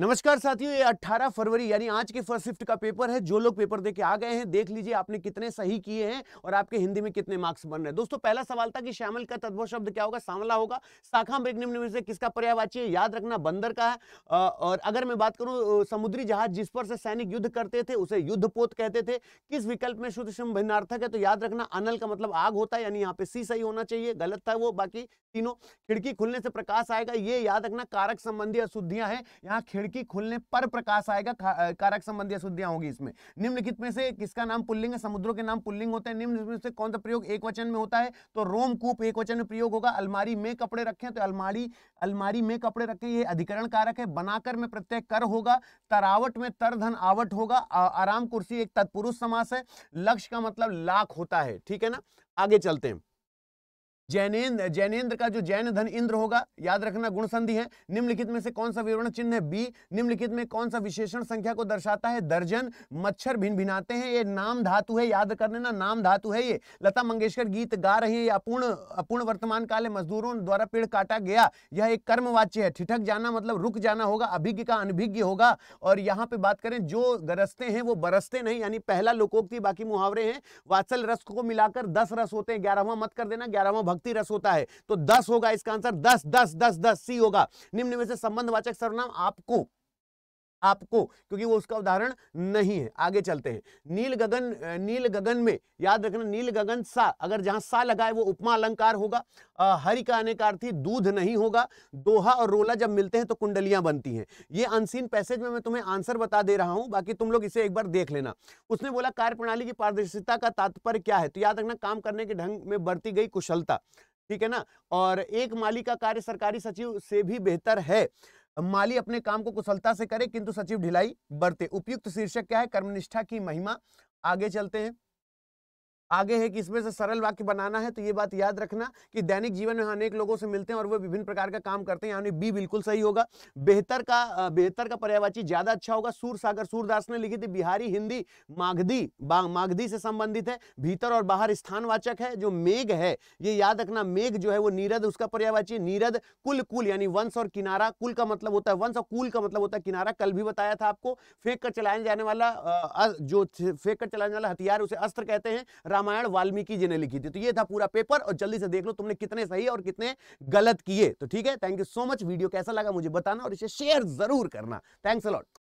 नमस्कार साथियों ये 18 फरवरी यानी आज के फर्स्ट शिफ्ट का पेपर है जो लोग पेपर देके आ गए हैं देख लीजिए आपने कितने सही किए हैं और आपके हिंदी में कितने मार्क्स बन रहे हैं दोस्तों पहला सवाल था कि श्यामल का तद्भव शब्द क्या होगा सांवला होगा शाखा में से किसका पर्यावाची है याद रखना बंदर का है और अगर मैं बात करूं समुद्री जहाज जिस पर से सैनिक युद्ध करते थे उसे युद्ध कहते थे किस विकल्प में शुद्ध भिन्नार्थक है तो याद रखना अनल का मतलब आग होता है यानी यहाँ पे सी सही होना चाहिए गलत था वो बाकी तीनों खिड़की खुलने से प्रकाश आएगा ये याद रखना कारक संबंधी अशुद्धियां है यहाँ खिड़की खुलने पर प्रकाश आएगा कारक संबंधी अशुद्धियां होगी इसमें निम्नलिखित में से किसका नाम पुल्लिंग है समुद्रों के नाम पुल्लिंग होते हैं निम्न से कौन सा प्रयोग एक वचन में होता है तो रोम कूप एक वचन में प्रयोग होगा अलमारी में कपड़े रखें तो अलमारी अलमारी में कपड़े रखें ये अधिकरण कारक है बनाकर में प्रत्यय कर होगा तरावट में तर धन आवट होगा आराम कुर्सी एक तत्पुरुष समास है लक्ष्य का मतलब लाख होता है ठीक है ना आगे चलते हैं जैनेन्द्र जैनेन्द्र का जो जैन धन इंद्र होगा याद रखना गुण संधि है निम्नलिखित में से कौन सा विवरण चिन्ह है बी निम्नलिखित में कौन सा विशेषण संख्या को दर्शाता है दर्जन मच्छर भिन भिनाते हैं ये नाम धातु है याद कर लेना नाम धातु है ये लता मंगेशकर गीत गा रही है अपूर्ण अपूर्ण वर्तमान काल मजदूरों द्वारा पेड़ काटा गया यह एक कर्मवाच्य है ठिठक जाना मतलब रुक जाना होगा अभिज्ञ का अनभिज्ञ होगा और यहाँ पे बात करें जो गरजते हैं वो बरसते नहीं यानी पहला लोकोक्ति बाकी मुहावरे हैं वात्सल रस को मिलाकर दस रस होते हैं ग्यारहवा मत कर देना ग्यारहवा भक्ति रस होता है तो दस होगा इसका आंसर दस दस दस दस सी होगा निम्न में से संबंधवाचक सर्वनाम आपको आपको क्योंकि वो उसका उदाहरण नहीं है आगे चलते हैं नील गगन नील गगन में याद रखना नील गगन सा अगर जहां सा लगा है वो उपमा अलंकार होगा हरि का आने अर्थी दूध नहीं होगा दोहा और रोला जब मिलते हैं तो कुंडलियां बनती हैं ये अनसीन पैसेज में मैं तुम्हें आंसर बता दे रहा हूं बाकी तुम लोग इसे एक बार देख लेना उसने बोला कार्यप्रणाली की पारदर्शिता का तात्पर्य क्या है तो याद रखना काम करने के ढंग में बढ़ती गई कुशलता ठीक है ना और एक मालिका का कार्य सरकारी सचिव से भी बेहतर है माली अपने काम को कुशलता से करे किंतु सचिव ढिलाई बरते उपयुक्त शीर्षक क्या है कर्मनिष्ठा की महिमा आगे चलते हैं आगे है कि इसमें से सरल वाक्य बनाना है तो ये बात याद रखना कि दैनिक जीवन में अनेक लोगों से मिलते हैं और वो विभिन्न प्रकार का काम करते हैं यानी बी बिल्कुल सही होगा बेहतर का बेहतर का पर्यावाची ज्यादा अच्छा होगा सूर सागर सूरदास ने लिखी थी बिहारी हिंदी मागधी मागधी से संबंधित है भीतर और बाहर स्थानवाचक है जो मेघ है ये याद रखना मेघ जो है वो नीरद उसका पर्यावाची नीरद कुल कुल यानी वंश और किनारा कुल का मतलब होता है वंश और कुल का मतलब होता है किनारा कल भी बताया था आपको फेंक कर चलाया जाने वाला जो फेंक कर चलाने वाला हथियार उसे अस्त्र कहते हैं रामायण वाल्मीकि जी ने लिखी थी तो ये था पूरा पेपर और जल्दी से देख लो तुमने कितने सही और कितने गलत किए तो ठीक है thank you so much video कैसा लगा मुझे बताना और इसे शेयर जरूर करना थैंक्स अलॉट